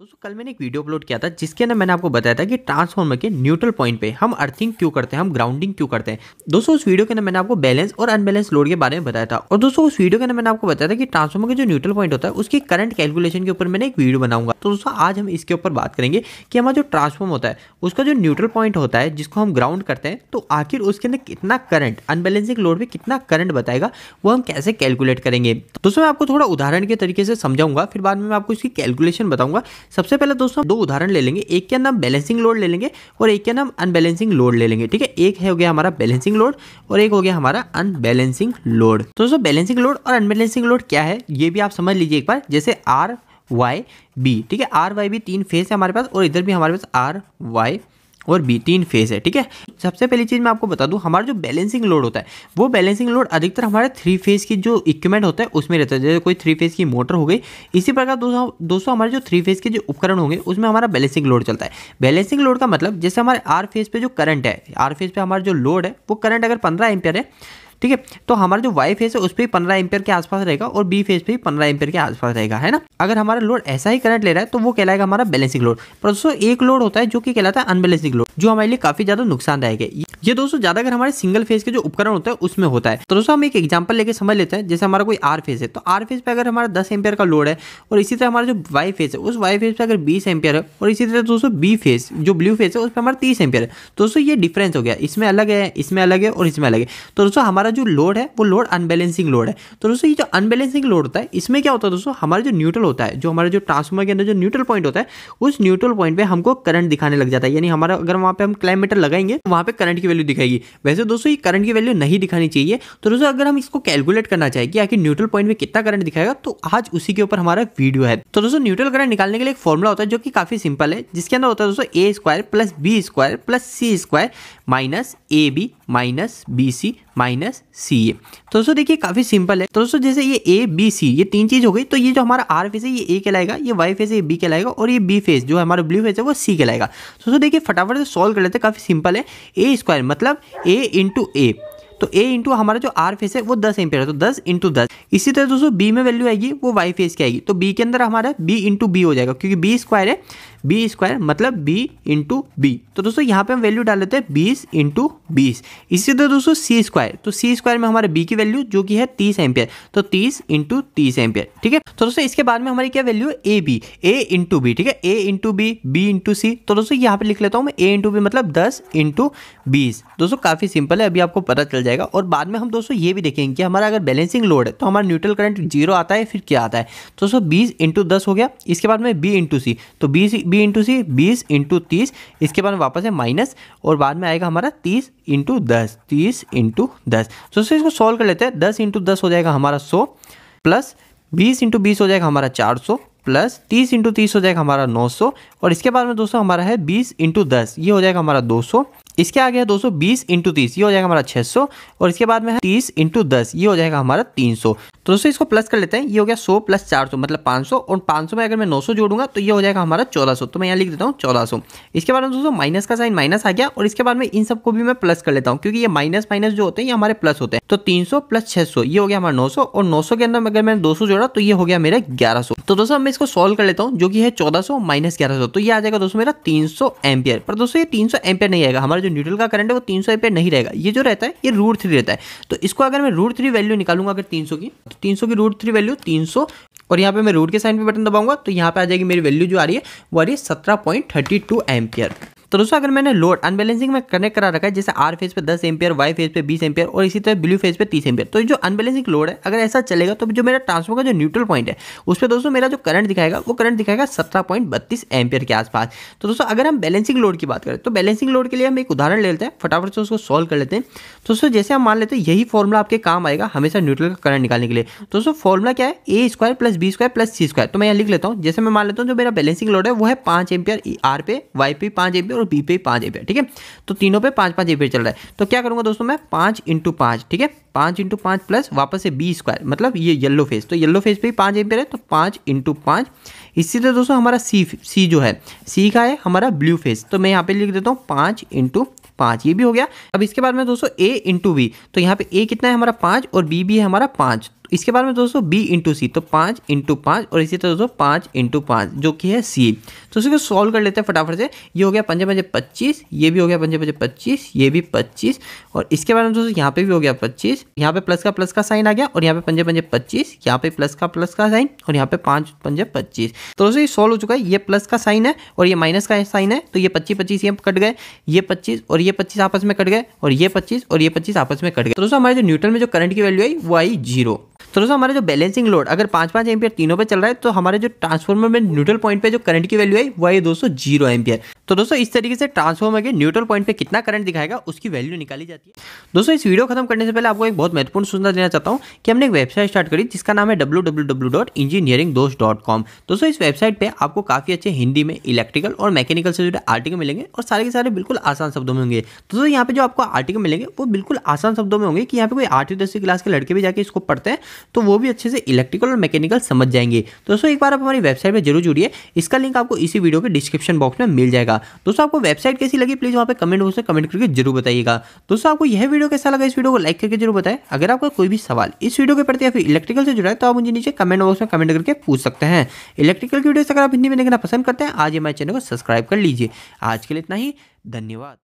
दोस्तों कल मैंने एक वीडियो अपलोड किया था जिसके अंदर मैंने आपको बताया था कि ट्रांसफॉर्मर के न्यूट्रल पॉइंट पे हम अर्थिंग क्यों करते हैं हम ग्राउंडिंग क्यों करते हैं दोस्तों उस वीडियो के अंदर मैंने आपको बैलेंस और अनबैलेंस लोड के बारे में बताया था और दोस्तों उस वीडियो के अंदर मैंने आपको बताया था कि ट्रांसफॉर्मर का जो न्यूट्रल पॉइंट होता है उसकी करंट कैलकुलेशन के ऊपर मैंने एक वीडियो बनाऊंगा तो दोस्तों आज हम इसके ऊपर बात करेंगे कि हमारा जो ट्रांसफॉर्म होता है उसका जो न्यूट्रल पॉइंट होता है जिसको हम ग्राउंड करते हैं तो आखिर उसके अंदर कितना करंट अनबैलेंसिंग लोड पर कितना करंट बताएगा वो हम कैसे कैलकुलेट करेंगे दोस्तों मैं आपको थोड़ा उदाहरण के तरीके से समझाऊंगा फिर बाद में मैं आपको इसकी कैलकुलेशन बताऊंगा सबसे पहले दोस्तों दो उदाहरण ले लेंगे एक का नाम बैलेंसिंग लोड ले लेंगे और एक का नाम अनबैलेंसिंग लोड ले लेंगे ठीक है एक है हो गया हमारा बैलेंसिंग लोड और एक हो गया हमारा अनबैलेंसिंग लोड तो दोस्तों बैलेंसिंग लोड और अनबैलेंसिंग लोड क्या है ये भी आप समझ लीजिए एक बार जैसे आर वाई बी ठीक है आर वाई बी तीन फेस है हमारे पास और इधर भी हमारे पास आर वाई और बी तीन फेज़ है ठीक है सबसे पहली चीज़ मैं आपको बता दूं हमारा जो बैलेंसिंग लोड होता है वो बैलेंसिंग लोड अधिकतर हमारे थ्री फेज़ की जो इक्विपमेंट होता है उसमें रहता है जैसे कोई थ्री फेज़ की मोटर हो गई इसी प्रकार दोस्तों दोस्तों हमारे जो थ्री फेज़ के जो उपकरण होंगे उसमें हमारा बैलेंसिंग लोड चलता है बैलेंसिंग लोड का मतलब जैसे हमारे आर फेज़ पर जो करंट है आर फेज़ पर हमारा जो लोड है वो करंट अगर पंद्रह एम्पियर है ठीक है तो हमारा जो वाई फेस है उस पर भी पंद्रह एम्पेयर के आसपास रहेगा और बी फेस पे पंद्रह एम्पेयर के आसपास रहेगा है ना अगर हमारा लोड ऐसा ही करंट ले रहा है तो वो कहलाएगा हमारा बैलेंसिंग लोड पर दोस्तों एक लोड होता है जो कि कहलाता है अनबैलेंसिंग लोड जो हमारे लिए काफी ज्यादा नुकसानदायक है ये दोस्तों अगर हमारे सिंगल फेज के जो उपकरण होता है उसमें होता है तो दोस्तों हम एक एग्जाम्पल लेकर समझ लेते हैं जैसे हमारा कोई आर फेज है तो आर फेज पर अगर हमारा दस एम्पियर का लोड है और इसी तरह हमारा जो वाई फेज है उस वाई फेज पर अगर बीस एम्पियर है और इसी तरह दोस्तों बी फेज जो ब्लू फेज है उस पर हमारा तीस एम्पियर है तो दोस्तों ये डिफरेंस हो गया इसमें अलग है इसमें अलग है और इसमें अलग है तो दोस्तों हमारा जो लोड है वो लोड अनबैलेंसिंग लोड है तो दोस्तों ये जो अनबैलेंसिंग लोड होता है इसमें क्या होता है दोस्तों हमारा जो न्यूट्रल होता है जो हमारे जो ट्रांसफॉर्मर के अंदर जो न्यूट्रल पॉइंट होता है उस न्यूट्रल पॉइंट पर हमको करंट दिखाने लग जाता है यानी हमारा अगर वहाँ पर हम क्लाइमीटर लगाएंगे तो वहाँ पर करंट की वैल्यू दिखाएगी वैसे दोस्तों ये करंट की वैल्यू नहीं दिखानी चाहिए तो दोस्तों अगर हम इसको कैलकुलेट करना चाहिए कि आखिर न्यूट्रल पॉइंट में कितना करंट दिखाएगा तो आज उसी के ऊपर हमारा वीडियो है तो दोस्तों न्यूट्रल करंट निकालने के लिए एक फॉर्मुला होता है जो कि काफी सिंपल है जिसके अंदर होता है दोस्तों A square plus B square plus C square minus A B minus B C minus C A तो दोस्तों देखिए काफ़ी सिंपल है तो दोस्तों जैसे ये ए बी सी ये तीन चीज़ हो गई तो ये जो हमारा आर फेस है ये ए कहलाएगा ये वाई फेस है ये बी कहलाएगा और ये बी फेस जो हमारा ब्लू फेस है वो सी कहलाएगा तो दोस्तों देखिए फटाफट से सॉल्व कर लेते हैं काफ़ी सिंपल है ए स्क्वायर मतलब ए इंटू ए तो ए इंटू हमारा जो आर फेस है वो दस एम्पेयर है तो दस इंटू दस इसी तरह दोस्तों बी में वैल्यू आएगी वो वाई फेस की आएगी तो बी के अंदर हमारा बी इंटू बी हो जाएगा क्योंकि बी स्क्वायर है बी स्क्वायर मतलब बी इंटू बी तो दोस्तों यहाँ पे हम वैल्यू डाल लेते हैं बीस इंटू बीस इसी तरह दोस्तों सी स्क्वायर तो सी स्क्वायर में हमारे बी की वैल्यू जो कि है तीस एम्पियर तो तीस इंटू तीस एम्पियर ठीक है तो दोस्तों इसके बाद में हमारी क्या value A B A into B ठीक है A into B B into C तो दोस्तों यहाँ पे लिख लेता हूँ मैं ए इंटू बी मतलब दस इंटू बीस दोस्तों काफ़ी सिंपल है अभी आपको पता चल जाएगा और बाद में हम दोस्तों ये भी देखेंगे कि हमारा अगर बैलेंसिंग लोड है तो हमारा न्यूट्रल करंट जीरो आता है फिर क्या आता है तो दोस्तों बीस इंटू दस हो गया इसके बाद में बी इंटू सी तो बीस बी इंटू सी बीस इंटू तीस इसके बाद वापस है माइनस और बाद में आएगा हमारा तीस इंटू दस तीस इंटू दस सो so, इसको सॉल्व कर लेते हैं दस इंटू दस हो जाएगा हमारा सौ प्लस बीस इंटू बीस हो जाएगा हमारा चार सौ प्लस तीस इंटू तीस हो जाएगा हमारा नौ सौ और इसके बाद में दोस्तों हमारा है बीस इंटू दस ये हो जाएगा हमारा दो सौ इसके आगे है दोस्तों बीस इंटू तीस ये हो जाएगा हमारा छह सौ और इसके बाद में है तीस इंटू दस ये हो जाएगा हमारा तीन सौ तो दोस्तों इसको प्लस कर लेते हैं ये हो गया सौ प्लस चार सौ मतलब पांच सौ और पांच सौ में अगर मैं नौ सौ जोड़ूंगा तो ये हो जाएगा हमारा चौदह सौ तो मैं यहाँ लिख देता हूँ चौदह सौ इसके बाद में दोस्तों माइनस का साइन माइनस आ गया और इसके बाद में इन सबको भी मैं प्लस कर लेता हूँ क्योंकि ये माइनस माइनस जो होते हैं ये हमारे प्लस होते हैं तो तीन सौ प्लस छः सौ ये हो गया हमारा नौ सौ और नौ सौ के अंदर अगर मैंने दो सौ जोड़ा तो ये हो गया मेरा ग्यारह सौ तो दोस्तों मैं इसको सोल्व कर लेता हूँ जो कि है चौदह सौ माइनस ग्यारह सौ तो ये आ जाएगा दोस्तों मेरा तीन सौ एम्पियर पर दोस्तों ये तीन सौ एम्पियर नहीं आएगा हमारा जो न्यूट्रल का करंट है वो तीन सौ नहीं रहेगा ये जो रहता है ये रूट थ्री रहता है तो इसको अगर मैं रूट थ्री वैल्यू निकालूंगा अगर तीन सौ की तो तीन सौ की रूट थ्री वैल्यू तीन सौ और यहाँ पे मैं रूट के साइन पे बटन दबाऊंगा तो यहाँ पे आ जाएगी मेरी वैल्यू जो आ रही है वो आ रही है सत्रह पॉइंट थर्टी टू एम्पियर तो दोस्तों अगर मैंने लोड अनबैलेंसिंग में कनेक्ट करा रखा है जैसे आर फेज पे दस एम्पियर वाई फेज पे बीस एम्पियर और इसी तरह ब्लू फेज पे तीस एम्पियर तो जो अनबैलेंसिंग लोड है अगर ऐसा चलेगा तो जो मेरा ट्रांसफॉर्मर का जो न्यूट्रल पॉइंट है उस पर दोस्तों मेरा जो करंट दिखाएगा वो करंट दिखाएगा सत्रह पॉइंट बत्तीस एम्पियर के आसपास तो दोस्तों अगर हम बैलेंसिंग लोड की बात करें तो बैलेंसिंग लोड के लिए हम एक उदाहरण ले लेते हैं फटाफट से उसको सॉल्व कर लेते हैं तो दोस्तों जैसे हम मान लेते हैं यही फॉर्मूला आपके काम आएगा हमेशा न्यूट्रल का करंट निकालने के लिए तो दोस्तों फॉर्मूला क्या है A square plus B square plus C square तो मैं यहाँ लिख लेता हूँ जैसे मैं मान लेता हूँ जो मेरा बैलेंसिंग लोड है वो है पाँच एम्पियर आर e पे वाई पे पाँच एम्पियर और बी पे पाँच ए पे ठीक है तो तीनों पे पाँच पाँच ए पे चल रहा है तो क्या करूँगा दोस्तों मैं पाँच इंटू पाँच ठीक है पाँच इंटू पाँच प्लस वापस से बी स्क्वायर मतलब ये येल्लो फेज तो येल्लो फेज पे ही पाँच एम्पेयर है तो पाँच इंटू पाँच इसी तरह दोस्तों हमारा सी सी जो है सी का है हमारा ब्लू फेज तो मैं यहाँ पर लिख देता हूँ पाँच इंटू पाँच ये भी हो गया अब इसके बाद में दोस्तों ए इंटू बी तो यहाँ पे ए कितना है हमारा पाँच और बी भी है हमारा पाँच इसके बाद में दोस्तों बी इंटू सी तो पाँच इंटू पाँच और इसी तरह दोस्तों पाँच इंटू पाँच जो कि है सी तो इसको सॉल्व कर लेते हैं फटाफट से ये हो गया पंजे पंजे पच्चीस ये भी हो गया पंजे पंजे पच्चीस ये भी पच्चीस और इसके बाद में दोस्तों यहाँ पे भी हो गया पच्चीस यहाँ पे प्लस का प्लस का साइन आ गया और यहाँ पे पंजे पंजे पच्चीस यहाँ पे प्लस का प्लस का साइन और यहाँ पे पाँच पंजे पच्चीस तो दोस्तों ये सॉल्व हो चुका है ये प्लस का साइन है और ये माइनस का साइन है तो ये पच्चीस पच्चीस ये कट गए ये पच्चीस और ये पच्चीस आपस में कट गए और ये पच्चीस और ये पच्चीस आपस में कट गए तो दोस्तों हमारे जो न्यूट्रल में जो करंट की वैल्यू आई वो आई जीरो तो दोस्तों हमारा जो बैलेंसिंग लोड अगर पाँच पाँच एम्पियर तीनों पे चल रहा है तो हमारे जो ट्रांसफॉर्मर में न्यूट्रल पॉइंट पे जो करंट की वैल्यू आई वो आई दोस्तों जीरो एम्पियर तो दोस्तों इस तरीके से ट्रांसफॉर्मर के न्यूट्रल पॉइंट पे कितना करंट दिखाएगा उसकी वैल्यू निकाली जाती है दोस्तों इस वीडियो खत्म करने से पहले आपको एक बहुत महत्वपूर्ण सूचना देना चाहता हूँ कि हमने एक वेबसाइट स्टार्ट करी जिसका नाम है कॉम दोस्तों इस वेबसाइट पर आपको काफ़ी अच्छे हिंदी में इलेक्ट्रिकल और मैकेनिकल से जुड़े आर्टिकल मिलेंगे और सारे के सारे बिल्कुल आसान शब्दों में होंगे दोस्तों यहाँ पे जो आपको आर्टिकल मिलेंगे वो बिल्कुल आसान शब्दों में होंगे कि यहाँ पे कोई आठवीं दसवीं क्लास के लड़के भी जाकर इसको पढ़ते हैं तो वो भी अच्छे से इलेक्ट्रिकल और मैकेनिकल समझ जाएंगे दोस्तों एक बार आप हमारी वेबसाइट पर जरूर जुड़िए इसका लिंक आपको इसी वीडियो के डिस्क्रिप्शन बॉक्स में मिल जाएगा बताइएगा दोस्तों आपको वेबसाइट कैसी लगी प्लीज़ वहाँ पर कमेंट बॉक्स में कमेंट करके जरूर बताइएगा दोस्तों आपको यह वीडियो कैसा लगा इस वीडियो को लाइक करके जरूर बताएं अगर आपका कोई भी सवाल इस वीडियो के प्रति या फिर इलेक्ट्रिकल से जुड़ा है तो आप मुझे नीचे कमेंट बॉक्स में कमेंट करके पूछ सकते हैं इलेक्ट्रिकल की वीडियो अगर आप हिंदी में देखना पसंद करते हैं आज हमारे चैनल को सब्सक्राइब कर लीजिए आज के लिए इतना ही धन्यवाद